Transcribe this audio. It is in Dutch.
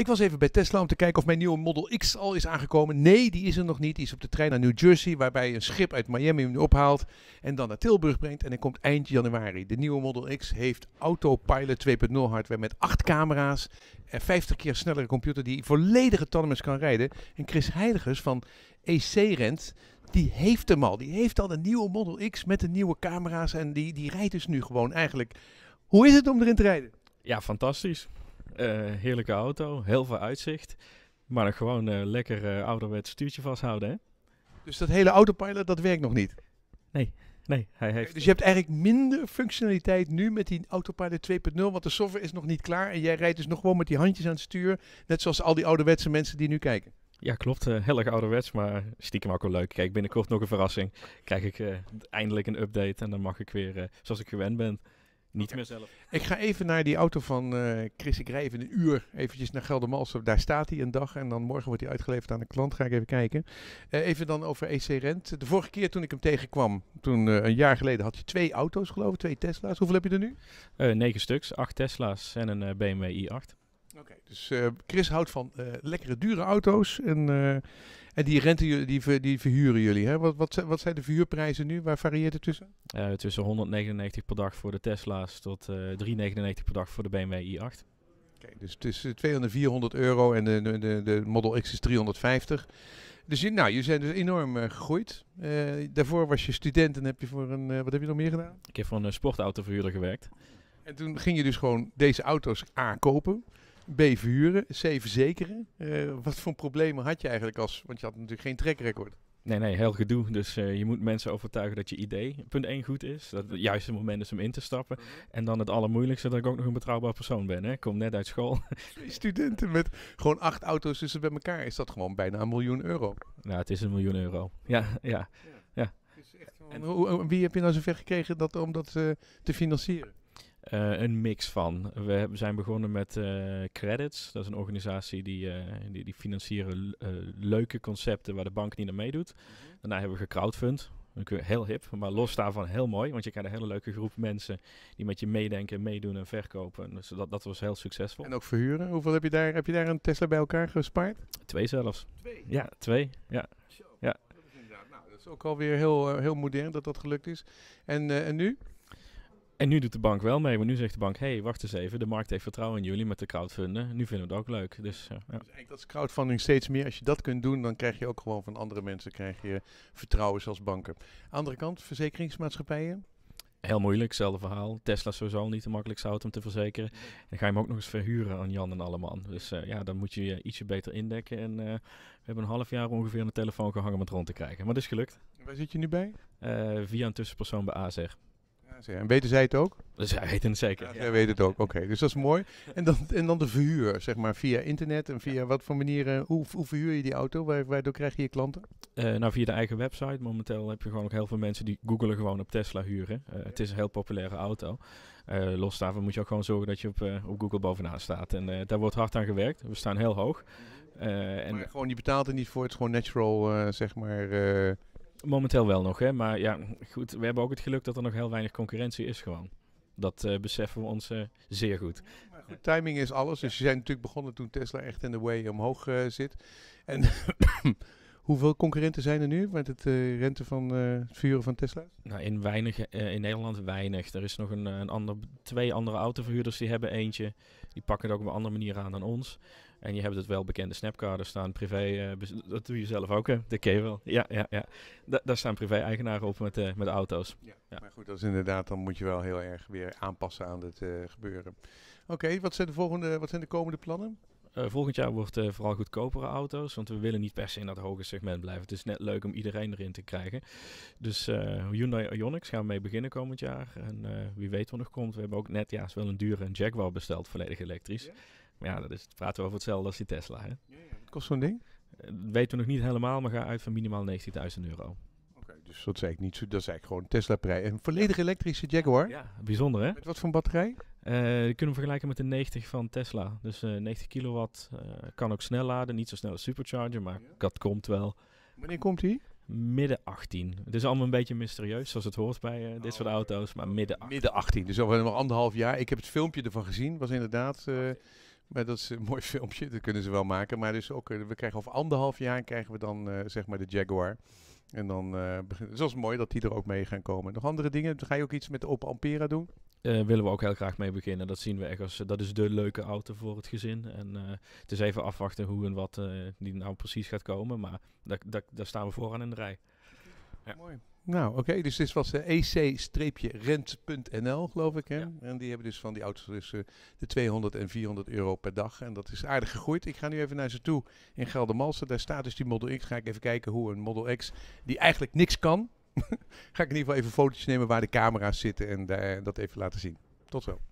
Ik was even bij Tesla om te kijken of mijn nieuwe Model X al is aangekomen. Nee, die is er nog niet. Die is op de trein naar New Jersey, waarbij je een schip uit Miami hem ophaalt en dan naar Tilburg brengt. En dan komt eind januari. De nieuwe Model X heeft Autopilot 2.0 hardware met acht camera's en eh, 50 keer snellere computer die volledige autonomous kan rijden. En Chris Heiligers van EC Rent, die heeft hem al. Die heeft al de nieuwe Model X met de nieuwe camera's en die, die rijdt dus nu gewoon eigenlijk. Hoe is het om erin te rijden? Ja, fantastisch. Eh, heerlijke auto, heel veel uitzicht. Maar dan gewoon eh, lekker eh, ouderwets stuurtje vasthouden, hè? Dus dat hele autopilot, dat werkt nog niet? Nee, nee. Hij heeft... Dus je hebt eigenlijk minder functionaliteit nu met die autopilot 2.0, want de software is nog niet klaar. En jij rijdt dus nog gewoon met die handjes aan het stuur, net zoals al die ouderwetse mensen die nu kijken. Ja, klopt. Uh, heel erg ouderwets, maar stiekem ook wel leuk. Kijk, binnenkort nog een verrassing. Krijg ik eindelijk een update en dan mag ik weer zoals ik gewend ben. Niet meer zelf. Ik ga even naar die auto van uh, Chris. Ik rij even een uur eventjes naar Geldermalsen. Daar staat hij een dag en dan morgen wordt hij uitgeleverd aan een klant. Ga ik even kijken. Eh, even dan over EC Rent. De vorige keer toen ik hem tegenkwam, toen eh, een jaar geleden, had je twee auto's geloof ik, twee Tesla's. Hoeveel heb je er nu? negen stuks, acht Tesla's en een BMW i8. Oké, dus eh, Chris houdt van eh, lekkere dure auto's en, eh, en die rente die, die verhuren jullie. Hè? Wat, wat, wat zijn de verhuurprijzen nu? Waar varieert het tussen? tussen 199 per dag voor de Tesla's tot 399 per dag voor de BMW i8. Oké, dus tussen 200 en 400 euro en de, de, de Model X is 350. Dus je, nou, je bent dus enorm gegroeid. daarvoor was je student en heb je voor een. wat heb je nog meer gedaan? Ik heb voor een sportautoverhuurder gewerkt. En toen ging je dus gewoon deze auto's aankopen. B verhuren, C verzekeren. Eh, wat voor problemen had je eigenlijk als, want je had natuurlijk geen trekrecord. Nee, nee, heel gedoe. Dus eh, je moet mensen overtuigen dat je idee, punt één goed is. Dat het juiste moment is om in te stappen. Mhm. En dan het allermoeilijkste, dat ik ook nog een betrouwbaar persoon ben. Hè. Ik kom net uit school. Studenten met gewoon acht auto's tussen bij elkaar, is dat gewoon bijna een miljoen euro. Nou, het is een miljoen euro. Ja, ja. ja. En, wie heb je nou zover gekregen dat, om dat eh, te financieren? Eh, een mix van. We zijn begonnen met eh, Credits. Dat is een organisatie die, uh, die, die, financieren leuke concepten waar de bank niet aan meedoet. Mhm. Daarna hebben we gecrowdfund. Heel hip, maar los daarvan heel mooi. Want je krijgt een hele leuke groep mensen die met je meedenken, meedoen en verkopen. Dus dat, dat was heel succesvol. En ook verhuren. Hoeveel heb je daar? Heb je daar een Tesla bij elkaar gespaard? Twee zelfs. Twee? Ja, twee. Ja. ja. Nou, dat is ook alweer heel, heel modern dat dat gelukt is. En, en nu? En nu doet de bank wel mee, maar nu zegt de bank: hey, wacht eens even, de markt heeft vertrouwen in jullie met de crowdfunding. Nu vinden we het ook leuk. Dus, ja. Dus eigenlijk dat is crowdfunding steeds meer. Als je dat kunt doen, dan krijg je ook gewoon van andere mensen krijg je vertrouwen zoals banken. Andere kant, verzekeringsmaatschappijen. Heel moeilijk, hetzelfde verhaal. Tesla zou sowieso niet te makkelijk zout om te verzekeren. En dan ga je hem ook nog eens verhuren aan Jan en Alleman. Dus eh, ja, dan moet je je ietsje beter indekken. En eh, we hebben een half jaar ongeveer een telefoon gehangen om het rond te krijgen. Maar dat is gelukt. Waar zit je nu bij? Eh, via een tussenpersoon bij AZR en weten zij het ook? Dus zij weten het zeker. Ja, zij weten het ook, oké. Dus dat is mooi. En dan, en dan de verhuur, zeg maar, via internet en via wat voor manieren, eh, hoe, hoe verhuur je die auto? Waardoor krijg je je klanten? Eh, nou, via de eigen website. Momenteel heb je gewoon ook heel veel mensen die googelen gewoon op Tesla huren. Eh, het is een heel populaire auto. los daarvan moet je ook gewoon zorgen dat je op, op Google bovenaan staat. En daar wordt hard aan gewerkt. We staan heel hoog. Mhm. en maar gewoon, je betaalt er niet voor, het is gewoon natural, zeg maar... Momenteel wel nog, hè? maar ja, goed. We hebben ook het geluk dat er nog heel weinig concurrentie is, gewoon. Dat eh, beseffen we ons eh, zeer goed. goed. Timing is alles. Dus je zijn natuurlijk begonnen toen Tesla echt in de way omhoog eh, zit. En hoeveel concurrenten zijn er nu met het rente van het verhuren van Tesla? Nou, in, weinig, in Nederland weinig. Er is nog een, een ander, twee andere autoverhuurders die hebben eentje. Die pakken het ook op een andere manier aan dan ons. En je hebt het bekende snapkader staan, privé, eh, dat doe je zelf ook, hè? De ken Ja, ja, ja. daar staan privé-eigenaren op met, eh, met auto's. Ja, Maar goed, dat is inderdaad, dan moet je wel heel erg weer aanpassen aan het eh, gebeuren. Oké, wat zijn de volgende, wat zijn de komende plannen? volgend jaar wordt vooral goedkopere auto's, want we willen niet per se in dat hoge segment blijven. Het is net leuk om iedereen erin te krijgen. Dus uh, Hyundai Ioniq gaan we mee beginnen komend jaar. En wie weet wat nog komt. We hebben ook net ja, wel een dure Jaguar besteld, volledig elektrisch. Ja, dat is, praten we over hetzelfde als die Tesla. Hè? Ja, ja. kost zo'n ding? dat eh, weten we nog niet helemaal, maar ga uit van minimaal 19.000 euro. oké dus dat zei ik niet zo, dat is ik gewoon Tesla-prijs. Een volledig elektrische Jaguar. Ja, bijzonder hè? Met wat voor batterij? Uh, kunnen we vergelijken met de 90 van Tesla. Dus 90 eh, kilowatt, kan ook snel laden. Niet zo snel als supercharger, maar dat komt wel. Wanneer komt hij midden 18. Het is allemaal een beetje mysterieus, zoals het hoort bij dit soort oh. auto's, maar midden 18. Midden 18, dus over anderhalf jaar. Ik heb het filmpje ervan gezien, was inderdaad... Maar dat is een mooi filmpje, dat kunnen ze wel maken. Maar dus ook, eh, we krijgen over anderhalf jaar krijgen we dan eh, zeg maar de Jaguar. En dan, eh, dus is het mooi dat die er ook mee gaan komen. Nog andere dingen? Ga je ook iets met de Opel Ampera doen? Uh, willen we ook heel graag mee beginnen. Dat zien we echt als, dat is de leuke auto voor het gezin. En uh, het is even afwachten hoe en wat die nou precies gaat komen. Maar daar, daar staan we vooraan in de rij. Ja. Mooi. Nou, oké. Dus dit was ec-rent.nl, eh, e geloof ik. Hè? En die hebben dus van die auto's tussen eh, de 200 en 400 euro per dag. En dat is aardig gegroeid. Ik ga nu even naar ze toe in Geldermalsen. Daar staat dus die Model X. Ga ik even kijken hoe een Model X, die eigenlijk niks kan... ga ik in ieder geval even foto's nemen waar de camera's zitten en daar, dat even laten zien. Tot zo.